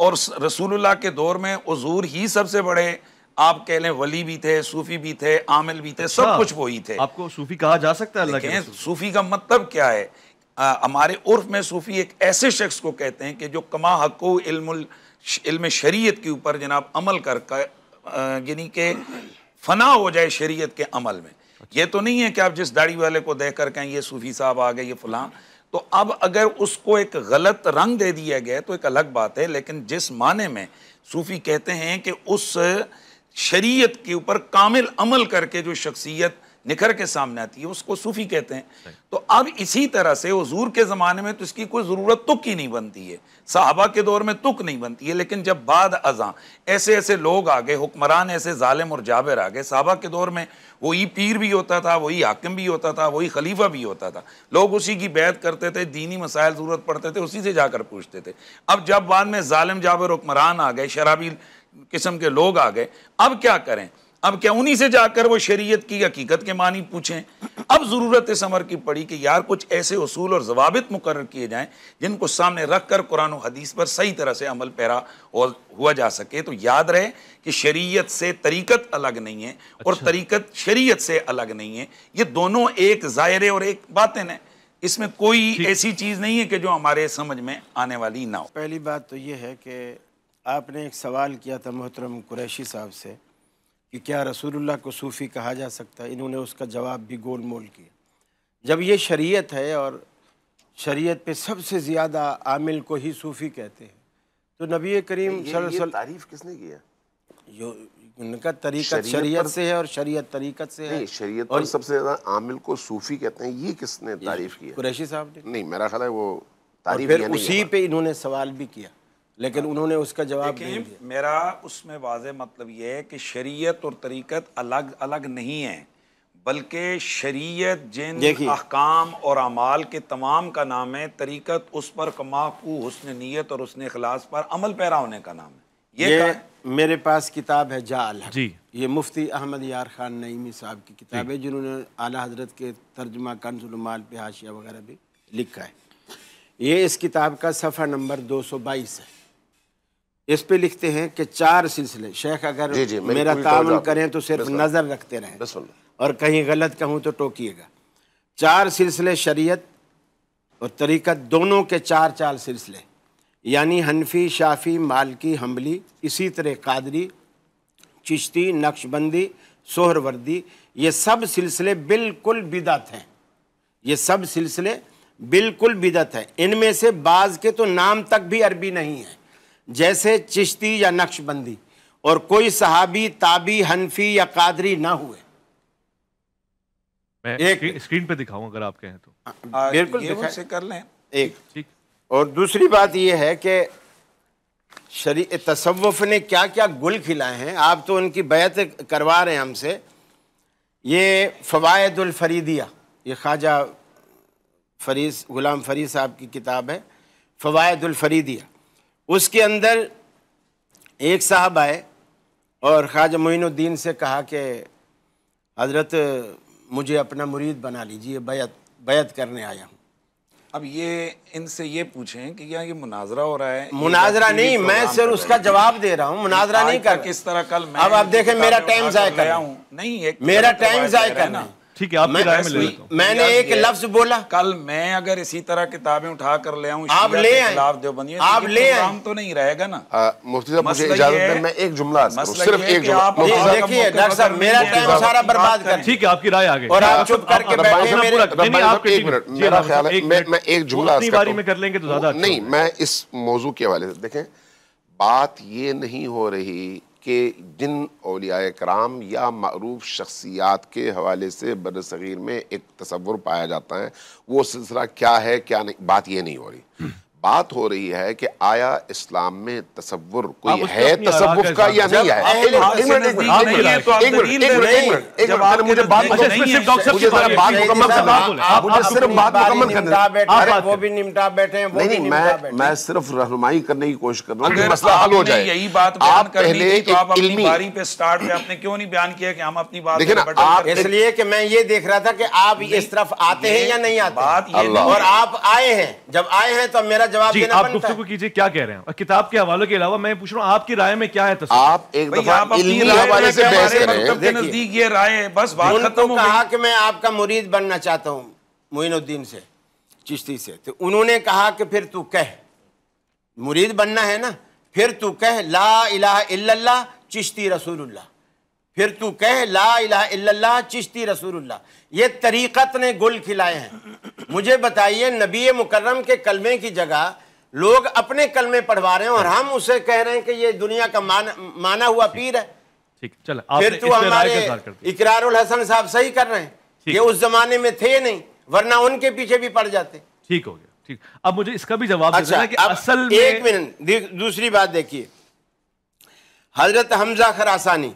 और रसूलुल्लाह के दौर में हजूर ही सबसे बड़े आप कह लें वली भी थे सूफी भी थे आमिल भी थे सब हाँ, कुछ वही थे आपको सूफी कहा जा सकता है अल्लाह सूफी का मतलब क्या है हमारे उर्फ में सूफी एक ऐसे शख्स को कहते हैं कि जो कमा हको इल्म इल्म शरीयत के ऊपर जनाब अमल कर यानी कि फना हो जाए शरीयत के अमल में अच्छा। ये तो नहीं है कि आप जिस दाढ़ी वाले को देख कर कहें ये सूफी साहब आ गए ये फलां तो अब अगर उसको एक गलत रंग दे दिया गया तो एक अलग बात है लेकिन जिस माने में सूफ़ी कहते हैं कि उस शरीयत के ऊपर कामिल अमल करके जो शख्सियत निखर के सामने आती है उसको सूफी कहते हैं तो अब इसी तरह से हजूर के ज़माने में तो इसकी कोई ज़रूरत तुक ही नहीं बनती है साहबा के दौर में तुक नहीं बनती है लेकिन जब बाद अजा ऐसे ऐसे लोग आ गए हुक्मरान ऐसे ालिम और जाबिर आ गए साहबा के दौर में वही पीर भी होता था वही हाकिम भी होता था वही खलीफा भी होता था लोग उसी की बैत करते थे दीनी मसायल ज़रूरत पड़ते थे उसी से जाकर पूछते थे अब जब बाद में ालिम जाबिर हुक्मरान आ गए शराबी किस्म के लोग आ गए अब क्या करें अब क्या उन्हीं से जाकर वो शरीयत की हकीकत के मानी पूछें अब ज़रूरत इस अमर की पड़ी कि यार कुछ ऐसे असूल और जवाबित मुकर किए जाएं जिनको सामने रख कर कुरान हदीस पर सही तरह से अमल पैरा और हुआ जा सके तो याद रहे कि शरीयत से तरीक़त अलग नहीं है अच्छा। और तरीक़त शरीयत से अलग नहीं है ये दोनों एक ज़ायरे और एक बातें हैं इसमें कोई ऐसी चीज़ नहीं है कि जो हमारे समझ में आने वाली ना हो पहली बात तो ये है कि आपने एक सवाल किया था मोहतरम कुरैशी साहब से कि क्या रसूलुल्लाह को सूफ़ी कहा जा सकता है इन्होंने उसका जवाब भी गोल मोल किया जब ये शरीयत है और शरीयत पे सबसे ज़्यादा आमिल को ही सूफ़ी कहते हैं तो नबी करीम सर तारीफ़ किसने किया जो उनका तरीका शरीयत से है और शरीयत तरीक़त से है शरीयत और सबसे ज़्यादा आमिल को सूफ़ी कहते हैं ये किसने तारीफ़ किया कुरैशी साहब ने नहीं मेरा ख्याल है वो तारीफ उसी पे इन्होंने सवाल भी किया लेकिन हाँ। उन्होंने उसका जवाब नहीं दिया मेरा उसमें वाज मतलब ये है कि शरीयत और तरीक़त अलग अलग नहीं है बल्कि शरीयत जिन अहकाम और अमाल के तमाम का नाम है तरीक़त उस पर कमाकू हसन नीयत और उसने अखलास पर अमल पैरा होने का नाम है ये, ये मेरे पास किताब है जाल जी ये मुफ्ती अहमद यार खान नईमी साहब की किताब है जिन्होंने आला हजरत के तर्जमा कंजुलमाल पे हाशिया वगैरह भी लिखा है ये इस किताब का सफ़ा नंबर दो सौ बाईस है इस पे लिखते हैं कि चार सिलसिले शेख अगर जी जी, मेरा तावन करें तो सिर्फ नज़र रखते रहें और कहीं गलत कहूँ तो टोकिएगा चार सिलसिले शरीयत और तरीक़त दोनों के चार चार सिलसिले यानी हनफी शाफी मालकी हम्बली इसी तरह कादरी चिश्ती नक्शबंदी सोहरवर्दी ये सब सिलसिले बिल्कुल बिदत हैं ये सब सिलसिले बिल्कुल बिदत हैं इनमें से बाज़ के तो नाम तक भी अरबी नहीं है जैसे चिश्ती या नक्शबंदी और कोई सहाबी ताबी हनफी या कादरी ना हुए मैं एक स्क्रीन पे दिखाऊं अगर आप कहें तो बिल्कुल से कर लें एक ठीक और दूसरी बात यह है कि शरी तसवफ ने क्या क्या गुल खिलाए हैं आप तो उनकी बैत करवा रहे हैं हमसे ये फ़वायदुलफरीदिया ये ख्वाजा फरीस गुलाम फरीद साहब की किताब है फ़वायदुलफरीदिया उसके अंदर एक साहब आए और ख्वाजा मोइनुद्दीन से कहा कि हज़रत मुझे अपना मुरीद बना लीजिए बैत बैत करने आया हूँ अब ये इनसे ये पूछें कि क्या ये मुनाजरा हो रहा है मुनाजरा नहीं मैं सिर्फ उसका जवाब दे रहा हूँ मुनाजरा नहीं कर किस तरह कल मैं अब आप देखें मेरा टाइम जाया कर हूँ नहीं मेरा टाइम तो जाया करना ठीक है आपकी राय में ले मैंने एक लफ्ज बोला कल मैं अगर इसी तरह किताबें उठा कर ले आऊं आप ले खिलाफ तो आप ले काम तो नहीं रहेगा ना मुफ्ती साहब मुझे इजाजत दें मैं एक जुमला सिर्फ एक जुमला देखिए डॉक्टर साहब मेरा टाइम सारा बर्बाद कर ठीक है आपकी राय आ गई और आप चुप करके बैठे मेरे मैं एक जुमला बारी में कर लेंगे तो ज्यादा अच्छा नहीं मैं इस मौजू के हवाले से देखें बात ये नहीं हो रही कि जिन अलिया कराम या मरूफ शख्सियात के हवाले से बर सग़ीर में एक तस्वुर पाया जाता है वो सिलसिला क्या है क्या नहीं बात ये नहीं हो रही बात हो रही है कि आया इस्लाम में तस्वुर कोई है तस्वुर का या नहीं है मैं सिर्फ रहनुमाई करने की कोशिश कर रहा हूँ मसला हल हो जाए यही बात आप पहले तो आपने क्यों नहीं बयान किया कि हम अपनी बात देखिए आप इसलिए कि मैं ये देख रहा था कि आप इस तरफ आते हैं या नहीं आते और आप आए हैं जब आए हैं तो मेरा जवाब देना आप गुफ्तु कीजिए क्या कह रहे हैं किताब के हवाले के अलावा मैं पूछ रहा हूँ आपकी राय में क्या है आप एक नजदीक ये राय बस बात कहा कि मैं आपका मुरीद बनना चाहता हूँ मोइनुद्दीन से चिश्ती से तो उन्होंने कहा कि फिर तू कह मुरीद बनना है ना फिर तू कह ला इला इल्लल्लाह चिश्ती रसूलुल्लाह फिर तू कह ला इला इल्लल्लाह चिश्ती रसूलुल्लाह ये तरीक़त ने गुल खिलाए हैं मुझे बताइए नबी मुकर्रम के कलमे की जगह लोग अपने कलमे पढ़वा रहे हैं और हम उसे कह रहे हैं कि ये दुनिया का मान, माना हुआ पीर है ठीक चल फिर तो हमारे इकरार हसन साहब सही कर रहे हैं ये उस जमाने में थे नहीं वरना उनके पीछे भी पड़ जाते ठीक हो गया ठीक अब मुझे इसका भी जवाब अच्छा, कि असल में एक मिनट दूसरी बात देखिए हजरत हमजा खरासानी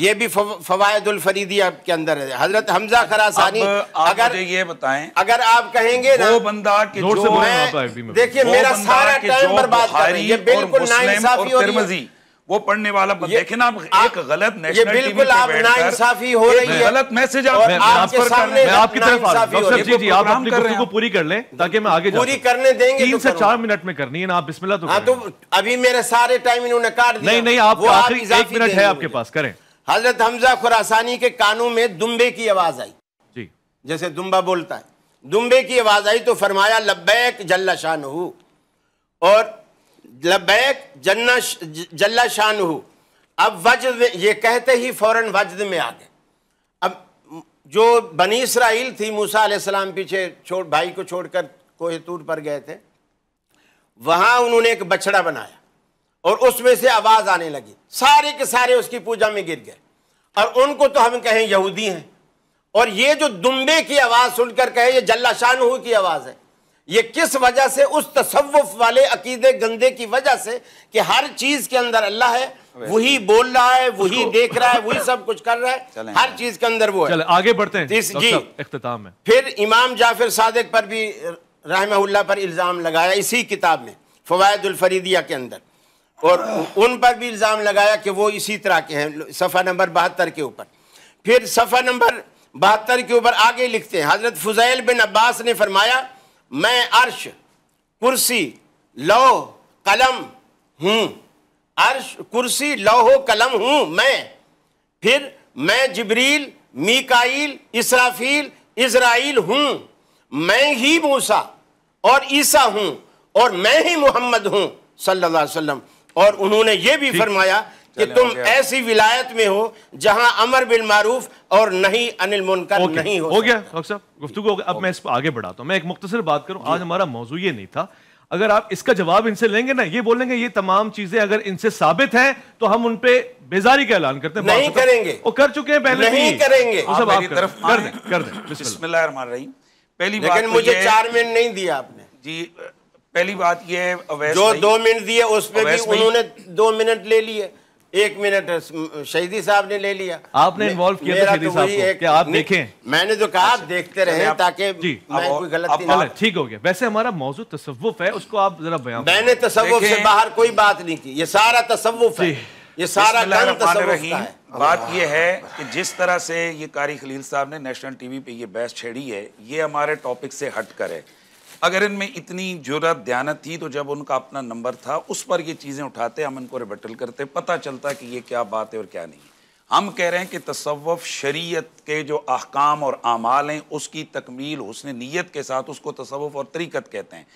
ये भी फवायदुल फरीदिया के अंदर है हजरत हमजा खरासानी अगर ये बताएं अगर आप कहेंगे ना वो बंदा कि जो मैं देखिए मेरा सारा टाइम बर्बाद कर ये बिल्कुल नाइंसाफी हो रही है वो पढ़ने वाला देखे ना एक गलत नेशनल ये बिल्कुल आप नाइंसाफी हो रही है गलत मैसेज आप मैं आपके सामने मैं आपकी तरफ आ रहा जी जी आप अपनी गुफ्तगू को पूरी कर लें ताकि मैं आगे पूरी करने देंगे तो तीन से चार मिनट में करनी है ना आप बिस्मिल्लाह तो हाँ तो अभी मेरे सारे टाइम इन्होंने काट दिया नहीं नहीं आप आखिरी एक मिनट है आपके पास करें हजरत हमजा खुरासानी के कानों में दुम्बे की आवाज आई जी जैसे दुम्बा बोलता है दुम्बे की आवाज आई तो फरमाया लब्बैक जल्ला शान और लब्बैक जन्ना जल्ला शान अब वजद ये कहते ही फौरन वजद में आ गए अब जो बनी इसराइल थी मूसा सलाम पीछे छोड़ भाई को छोड़कर तूर पर गए थे वहां उन्होंने एक बछड़ा बनाया और उसमें से आवाज़ आने लगी सारे के सारे उसकी पूजा में गिर गए और उनको तो हम कहें यहूदी हैं और ये जो दुम्बे की आवाज़ सुनकर कहे ये जल्ला शाह की आवाज़ है ये किस वजह से उस तसव्वुफ वाले अकीदे गंदे की वजह से कि हर चीज़ के अंदर अल्लाह है वही बोल रहा है वही देख रहा है वही सब कुछ कर रहा है हर चीज़ के अंदर वो है आगे बढ़ते हैं इस जी अख्ताम में फिर इमाम जाफिर सादिक पर भी रहमहुल्ला पर इल्ज़ाम लगाया इसी किताब में फरीदिया के अंदर और उन पर भी इल्ज़ाम लगाया कि वो इसी तरह के हैं सफ़ा नंबर बहत्तर के ऊपर फिर सफ़ा नंबर बहत्तर के ऊपर आगे लिखते हैं हज़रत फ़ुज़ैल बिन अब्बास ने फरमाया मैं अर्श कुर्सी लौ कलम हूँ अर्श कुर्सी लौहो कलम हूँ मैं फिर मैं जबरील मिकाइल इसराफील इसराइल हूँ मैं ही मूसा और ईसा हूँ और मैं ही मोहम्मद हूँ सल्लल्लाहु अलैहि वसल्लम और उन्होंने ये भी फरमाया कि तुम ऐसी विलायत में हो जहां अमर बिन मारूफ और नहीं अनिल मुनकर नहीं हो, हो गया डॉक्टर साहब गुफ्तु हो गया अब मैं इस पर आगे बढ़ाता हूं मैं एक मुख्तर बात करूं आज हमारा मौजू ये नहीं था अगर आप इसका जवाब इनसे लेंगे ना ये बोलेंगे ये तमाम चीजें अगर इनसे साबित हैं तो हम उन पे बेजारी का ऐलान करते हैं नहीं तो करेंगे वो कर चुके हैं पहले नहीं करेंगे आप आप तरफ कर दें कर दें पहली लेकिन तो मुझे चार मिनट नहीं दिया आपने जी पहली बात ये है जो दो मिनट दिए उसमें भी उन्होंने दो मिनट ले लिए एक मिनट शहीदी साहब ने ले लिया आपने इन्वॉल्व किया था तो शहीदी साहब को क्या आप देखें मैंने तो कहा आप अच्छा। देखते रहे ताकि मैं कोई गलती ना ठीक हो गया वैसे हमारा मौजूद तसव्वुफ है उसको आप जरा बयान मैंने तसव्वुफ से बाहर कोई बात नहीं की ये सारा तसव्वुफ है ये सारा तसव्वुफ है बात यह है कि जिस तरह से ये कारी खलील साहब ने नेशनल टीवी पे ये बहस छेड़ी है ये हमारे टॉपिक से हटकर है अगर इनमें इतनी जुरत दयानत थी तो जब उनका अपना नंबर था उस पर ये चीज़ें उठाते हम इनको रिबटल करते पता चलता कि ये क्या बात है और क्या नहीं हम कह रहे हैं कि तसव्वुफ़ शरीयत के जो अहकाम और आमाल हैं उसकी तकमील उसने नीयत के साथ उसको तसव्वुफ़ और तरीक़त कहते हैं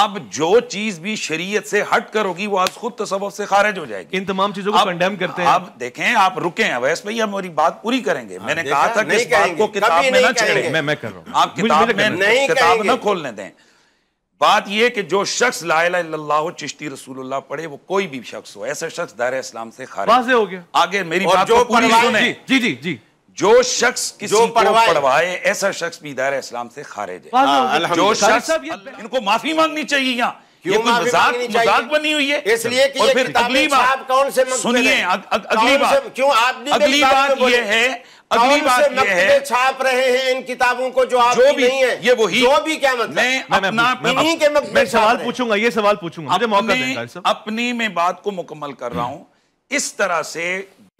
अब जो चीज भी शरीयत से हट कर होगी वो आज खुद तसवफ से खारिज हो जाएगी इन तमाम चीजों को कंडेम करते हैं आप देखें आप रुके हैं वैस भाई हम मेरी बात पूरी करेंगे मैंने कहा था कि इस बात को किताब में ना छेड़े मैं मैं कर रहा हूं आप किताब में नहीं किताब ना खोलने दें बात यह कि जो शख्स लाला चिश्ती रसूलुल्लाह पढ़े वो कोई भी शख्स हो ऐसा शख्स दायरा इस्लाम से खारिज हो गया आगे मेरी बात पूरी जी जी जी जो शख्स किसी जो पढ़वाए, को पढ़वाए ऐसा शख्स भी दायरा इस्लाम से खारिज है हाँ, जो शख्स इनको माफी मांगनी चाहिए यहाँ ये कोई मजाक मजाक बनी हुई है इसलिए कि और फिर अगली बात कौन से सुनिए अगली बात क्यों आप अगली बात ये है अगली बात ये है छाप रहे हैं इन किताबों को जो आप जो भी नहीं है ये वही जो भी क्या मतलब मैं मैं, मैं, मैं सवाल पूछूंगा ये सवाल पूछूंगा मुझे मौका अपनी मैं बात को मुकम्मल कर रहा हूं इस तरह से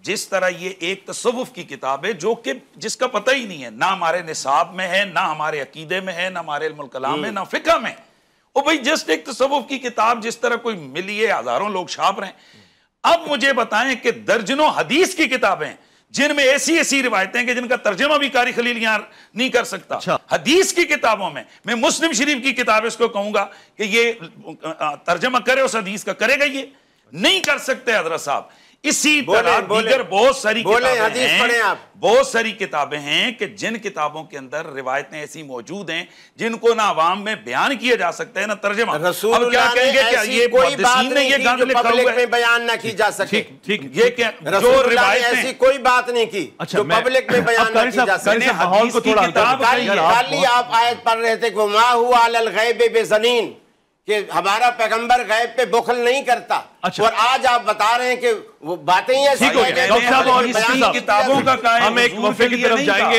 जिस तरह ये एक तसवुफ की किताब है जो कि जिसका पता ही नहीं है ना हमारे निसाब में है ना हमारे अकीदे में है ना हमारे कलाम में हम्म। ना फिका में ओ भाई जस्ट एक तसवुफ की किताब जिस तरह कोई मिली है हजारों लोग छाप रहे हैं अब मुझे बताएं कि दर्जनों हदीस की किताबें जिनमें ऐसी ऐसी रिवायतें कि जिनका तर्जमा भी कारी खलील यहां नहीं कर सकता अच्छा। हदीस की किताबों में मैं मुस्लिम शरीफ की किताब इसको कहूंगा कि ये तर्जमा करे उस हदीस का करेगा ये नहीं कर सकते हजरत साहब इसी तरह दीगर बहुत सारी किताबें हैं बहुत सारी किताबें हैं कि जिन किताबों के अंदर रिवायतें ऐसी मौजूद हैं जिनको ना आवाम में बयान किया जा सकता है ना तर्जमा अब क्या कहेंगे क्या ये कोई बात नहीं ये गंद लिखा हुआ है बयान ना की जा सके ठीक ये क्या जो रिवायत ऐसी कोई बात नहीं की अच्छा, जो पब्लिक में बयान ना की जा सके माहौल को थोड़ा आप आयत पढ़ रहे थे गुमा हुआ अल गैब बेजनीन कि हमारा पैगंबर गैब पे बुखल नहीं करता अच्छा। और आज आप बता रहे हैं कि वो बातें ही ऐसी किताबों का हम एक वफे की तरफ जाएंगे